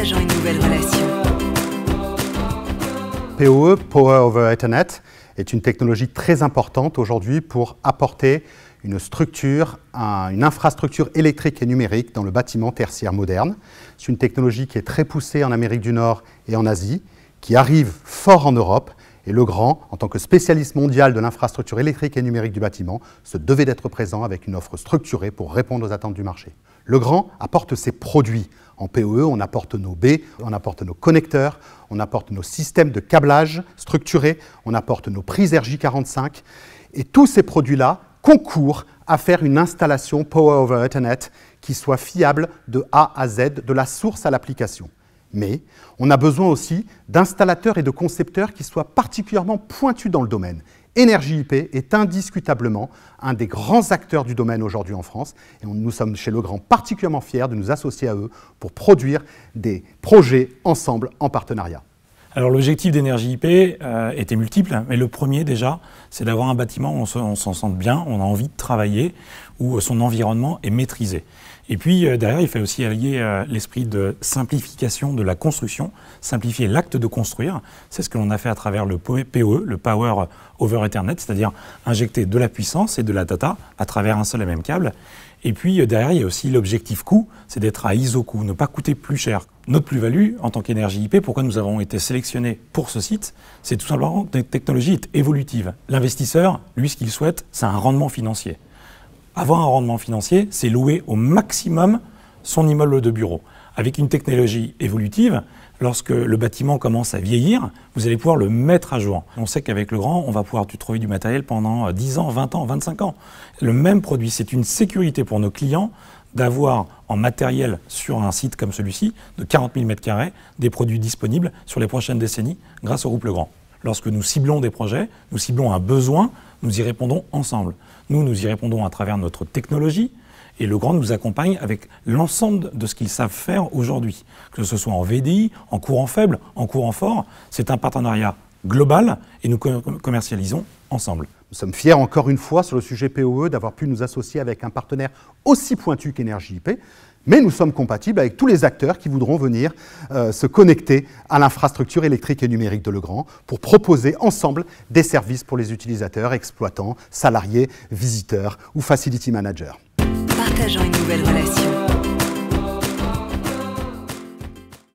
une nouvelle relation. PoE, Power over Ethernet, est une technologie très importante aujourd'hui pour apporter une structure, une infrastructure électrique et numérique dans le bâtiment tertiaire moderne. C'est une technologie qui est très poussée en Amérique du Nord et en Asie, qui arrive fort en Europe et Legrand, en tant que spécialiste mondial de l'infrastructure électrique et numérique du bâtiment, se devait d'être présent avec une offre structurée pour répondre aux attentes du marché. Legrand apporte ses produits. En POE, on apporte nos B, on apporte nos connecteurs, on apporte nos systèmes de câblage structurés, on apporte nos prises RJ45. Et tous ces produits-là concourent à faire une installation Power over Ethernet qui soit fiable de A à Z, de la source à l'application. Mais on a besoin aussi d'installateurs et de concepteurs qui soient particulièrement pointus dans le domaine. Énergie IP est indiscutablement un des grands acteurs du domaine aujourd'hui en France et nous sommes chez Legrand particulièrement fiers de nous associer à eux pour produire des projets ensemble en partenariat. Alors l'objectif d'énergie IP euh, était multiple, hein, mais le premier déjà, c'est d'avoir un bâtiment où on s'en sente bien, on a envie de travailler, où son environnement est maîtrisé. Et puis euh, derrière, il fait aussi allier euh, l'esprit de simplification de la construction, simplifier l'acte de construire. C'est ce que l'on a fait à travers le POE, e, le Power Over Ethernet, c'est-à-dire injecter de la puissance et de la data à travers un seul et même câble. Et puis derrière, il y a aussi l'objectif coût, c'est d'être à iso coût, ne pas coûter plus cher notre plus-value en tant qu'énergie IP, pourquoi nous avons été sélectionnés pour ce site, c'est tout simplement que la technologie est évolutive. L'investisseur, lui, ce qu'il souhaite, c'est un rendement financier. Avoir un rendement financier, c'est louer au maximum son immeuble de bureau. Avec une technologie évolutive, lorsque le bâtiment commence à vieillir, vous allez pouvoir le mettre à jour. On sait qu'avec le grand, on va pouvoir trouver du matériel pendant 10 euh, ans, 20 ans, 25 ans. Le même produit, c'est une sécurité pour nos clients d'avoir en matériel sur un site comme celui-ci, de 40 000 m2, des produits disponibles sur les prochaines décennies grâce au groupe Legrand. Lorsque nous ciblons des projets, nous ciblons un besoin, nous y répondons ensemble. Nous, nous y répondons à travers notre technologie, et Legrand nous accompagne avec l'ensemble de ce qu'ils savent faire aujourd'hui, que ce soit en VDI, en courant faible, en courant fort. C'est un partenariat global et nous commercialisons ensemble. Nous sommes fiers encore une fois sur le sujet POE d'avoir pu nous associer avec un partenaire aussi pointu qu'Energy IP, mais nous sommes compatibles avec tous les acteurs qui voudront venir euh, se connecter à l'infrastructure électrique et numérique de Legrand pour proposer ensemble des services pour les utilisateurs, exploitants, salariés, visiteurs ou facility managers. une nouvelle relation.